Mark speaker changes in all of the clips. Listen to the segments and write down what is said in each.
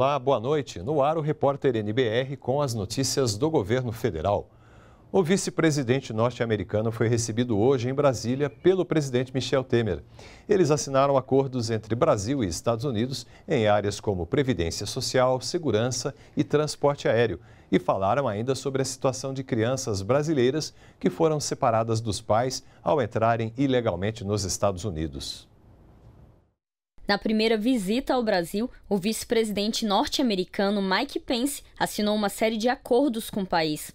Speaker 1: Olá, boa noite. No ar, o repórter NBR com as notícias do governo federal. O vice-presidente norte-americano foi recebido hoje em Brasília pelo presidente Michel Temer. Eles assinaram acordos entre Brasil e Estados Unidos em áreas como previdência social, segurança e transporte aéreo. E falaram ainda sobre a situação de crianças brasileiras que foram separadas dos pais ao entrarem ilegalmente nos Estados Unidos.
Speaker 2: Na primeira visita ao Brasil, o vice-presidente norte-americano Mike Pence assinou uma série de acordos com o país.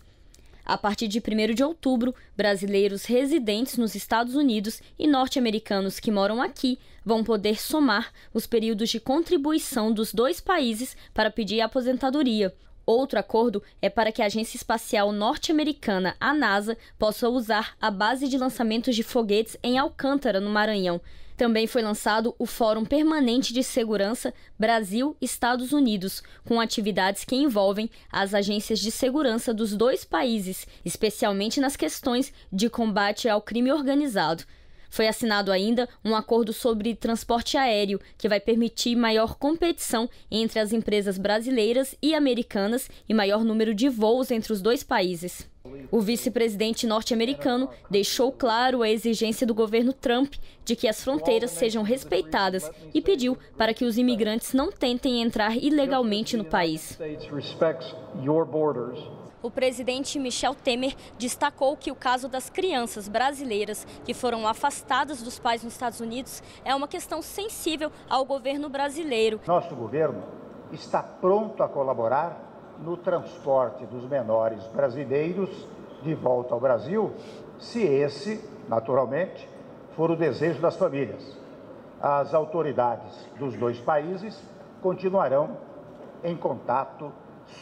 Speaker 2: A partir de 1 de outubro, brasileiros residentes nos Estados Unidos e norte-americanos que moram aqui vão poder somar os períodos de contribuição dos dois países para pedir aposentadoria. Outro acordo é para que a Agência Espacial Norte-Americana, a NASA, possa usar a base de lançamentos de foguetes em Alcântara, no Maranhão, também foi lançado o Fórum Permanente de Segurança Brasil-Estados Unidos, com atividades que envolvem as agências de segurança dos dois países, especialmente nas questões de combate ao crime organizado. Foi assinado ainda um acordo sobre transporte aéreo, que vai permitir maior competição entre as empresas brasileiras e americanas e maior número de voos entre os dois países. O vice-presidente norte-americano deixou claro a exigência do governo Trump de que as fronteiras sejam respeitadas e pediu para que os imigrantes não tentem entrar ilegalmente no país. O presidente Michel Temer destacou que o caso das crianças brasileiras que foram afastadas dos pais nos Estados Unidos é uma questão sensível ao governo brasileiro.
Speaker 3: Nosso governo está pronto a colaborar no transporte dos menores brasileiros de volta ao Brasil, se esse, naturalmente, for o desejo das famílias. As autoridades dos dois países continuarão em contato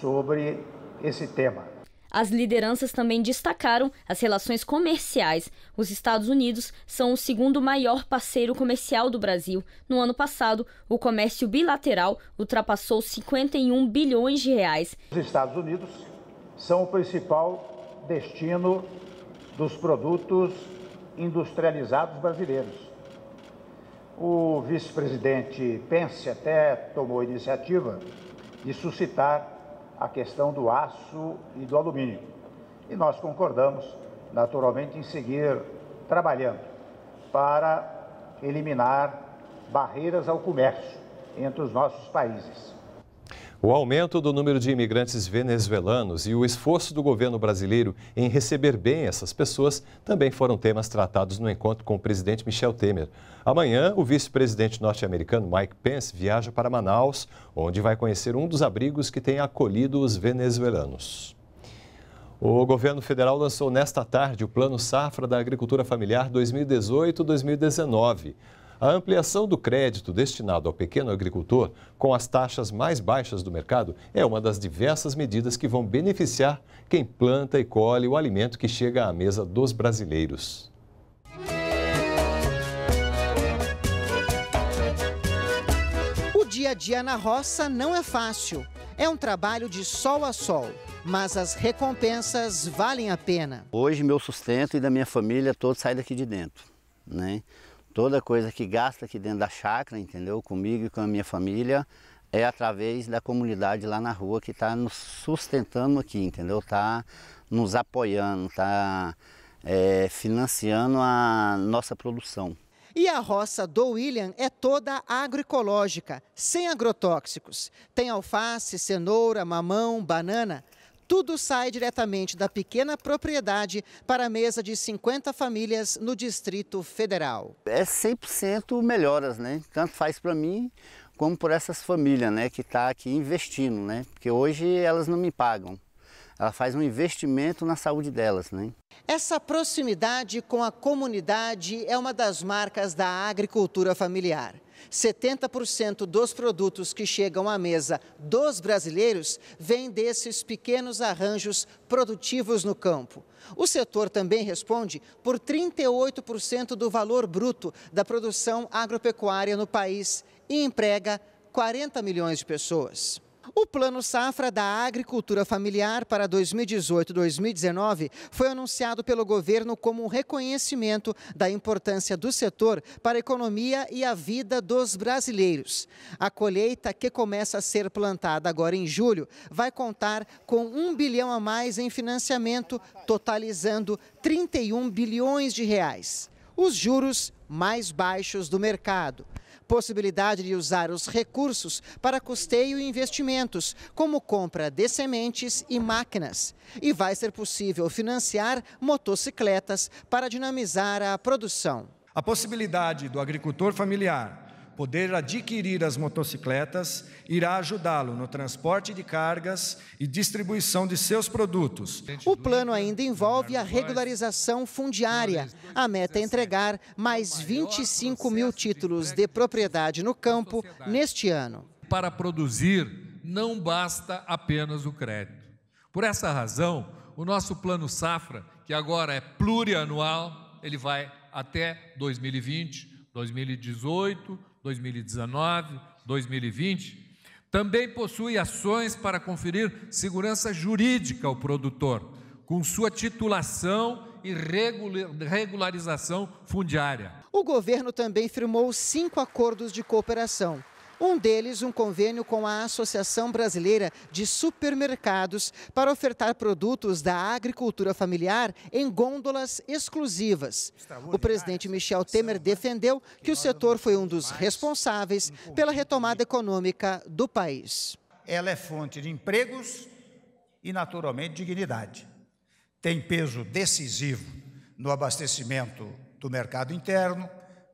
Speaker 3: sobre esse tema.
Speaker 2: As lideranças também destacaram as relações comerciais. Os Estados Unidos são o segundo maior parceiro comercial do Brasil. No ano passado, o comércio bilateral ultrapassou 51 bilhões de reais.
Speaker 3: Os Estados Unidos são o principal destino dos produtos industrializados brasileiros. O vice-presidente Pence até tomou iniciativa de suscitar a questão do aço e do alumínio. E nós concordamos, naturalmente, em seguir trabalhando para eliminar barreiras ao comércio entre os nossos países.
Speaker 1: O aumento do número de imigrantes venezuelanos e o esforço do governo brasileiro em receber bem essas pessoas também foram temas tratados no encontro com o presidente Michel Temer. Amanhã, o vice-presidente norte-americano Mike Pence viaja para Manaus, onde vai conhecer um dos abrigos que tem acolhido os venezuelanos. O governo federal lançou nesta tarde o Plano Safra da Agricultura Familiar 2018-2019. A ampliação do crédito destinado ao pequeno agricultor, com as taxas mais baixas do mercado, é uma das diversas medidas que vão beneficiar quem planta e colhe o alimento que chega à mesa dos brasileiros.
Speaker 4: O dia a dia na roça não é fácil. É um trabalho de sol a sol mas as recompensas valem a pena.
Speaker 3: Hoje, meu sustento e da minha família toda saem daqui de dentro. Né? Toda coisa que gasta aqui dentro da chácara, entendeu? Comigo e com a minha família, é através da comunidade lá na rua que está nos sustentando aqui, entendeu? Está nos apoiando, está é, financiando a nossa produção.
Speaker 4: E a roça do William é toda agroecológica, sem agrotóxicos. Tem alface, cenoura, mamão, banana tudo sai diretamente da pequena propriedade para a mesa de 50 famílias no Distrito Federal.
Speaker 3: É 100% melhoras, né? Tanto faz para mim como por essas famílias, né, que tá aqui investindo, né? Porque hoje elas não me pagam. Ela faz um investimento na saúde delas, né?
Speaker 4: Essa proximidade com a comunidade é uma das marcas da agricultura familiar. 70% dos produtos que chegam à mesa dos brasileiros vêm desses pequenos arranjos produtivos no campo. O setor também responde por 38% do valor bruto da produção agropecuária no país e emprega 40 milhões de pessoas. O Plano Safra da Agricultura Familiar para 2018-2019 foi anunciado pelo governo como um reconhecimento da importância do setor para a economia e a vida dos brasileiros. A colheita, que começa a ser plantada agora em julho, vai contar com um bilhão a mais em financiamento, totalizando 31 bilhões de reais. Os juros mais baixos do mercado possibilidade de usar os recursos para custeio e investimentos, como compra de sementes e máquinas. E vai ser possível financiar motocicletas para dinamizar
Speaker 3: a produção. A possibilidade do agricultor familiar poder adquirir as motocicletas irá ajudá-lo no transporte de cargas e distribuição de seus produtos.
Speaker 4: O plano ainda envolve a regularização fundiária. A meta é entregar mais 25 mil títulos de propriedade no campo neste ano.
Speaker 1: Para produzir, não basta apenas o crédito. Por essa razão, o nosso plano Safra, que agora é plurianual, ele vai até 2020 2018, 2019, 2020. Também possui ações para conferir segurança jurídica ao produtor, com sua titulação e regularização fundiária.
Speaker 4: O governo também firmou cinco acordos de cooperação um deles, um convênio com a Associação Brasileira de Supermercados para ofertar produtos da agricultura familiar em gôndolas exclusivas. O presidente Michel Temer né? defendeu que o setor foi um dos responsáveis pela retomada econômica do país.
Speaker 3: Ela é fonte de empregos e, naturalmente, dignidade. Tem peso decisivo no abastecimento do mercado interno,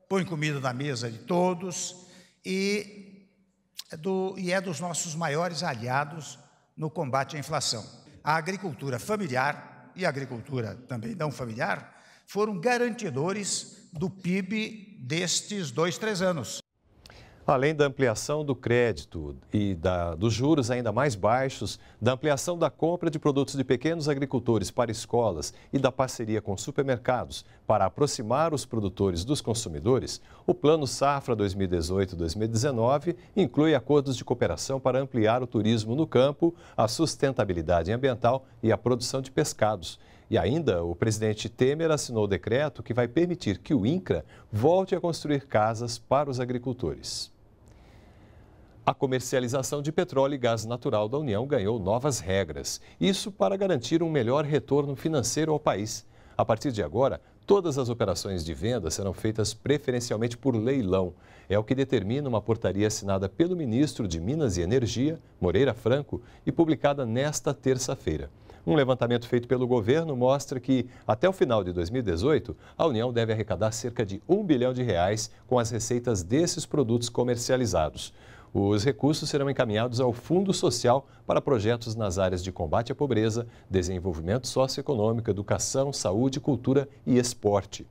Speaker 3: põe comida na mesa de todos e é do, e é dos nossos maiores aliados no combate à inflação. A agricultura familiar e a agricultura também não familiar foram garantidores do PIB destes dois, três anos
Speaker 1: além da ampliação do crédito e da, dos juros ainda mais baixos, da ampliação da compra de produtos de pequenos agricultores para escolas e da parceria com supermercados para aproximar os produtores dos consumidores, o Plano Safra 2018-2019 inclui acordos de cooperação para ampliar o turismo no campo, a sustentabilidade ambiental e a produção de pescados. E ainda, o presidente Temer assinou o decreto que vai permitir que o INCRA volte a construir casas para os agricultores. A comercialização de petróleo e gás natural da União ganhou novas regras. Isso para garantir um melhor retorno financeiro ao país. A partir de agora, todas as operações de venda serão feitas preferencialmente por leilão. É o que determina uma portaria assinada pelo ministro de Minas e Energia, Moreira Franco, e publicada nesta terça-feira. Um levantamento feito pelo governo mostra que, até o final de 2018, a União deve arrecadar cerca de um bilhão de reais com as receitas desses produtos comercializados. Os recursos serão encaminhados ao Fundo Social para projetos nas áreas de combate à pobreza, desenvolvimento socioeconômico, educação, saúde, cultura e esporte.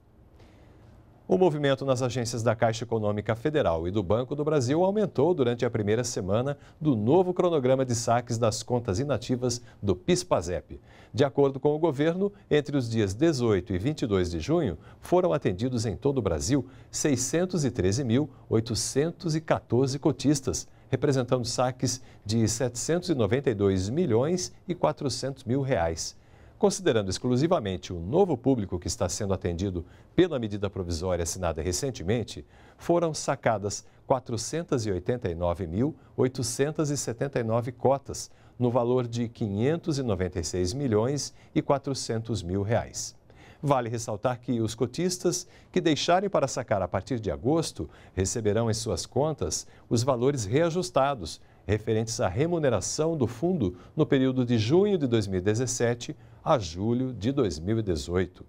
Speaker 1: O movimento nas agências da Caixa Econômica Federal e do Banco do Brasil aumentou durante a primeira semana do novo cronograma de saques das contas inativas do PIS/PASEP. De acordo com o governo, entre os dias 18 e 22 de junho, foram atendidos em todo o Brasil 613.814 cotistas, representando saques de 792 milhões e 400 mil reais. Considerando exclusivamente o novo público que está sendo atendido pela medida provisória assinada recentemente, foram sacadas 489.879 cotas, no valor de R$ 596 milhões e 400 mil reais. Vale ressaltar que os cotistas que deixarem para sacar a partir de agosto receberão em suas contas os valores reajustados referentes à remuneração do fundo no período de junho de 2017 a julho de 2018.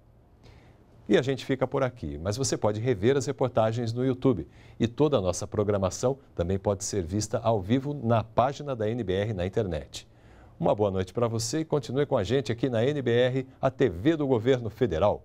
Speaker 1: E a gente fica por aqui, mas você pode rever as reportagens no YouTube. E toda a nossa programação também pode ser vista ao vivo na página da NBR na internet. Uma boa noite para você e continue com a gente aqui na NBR, a TV do Governo Federal.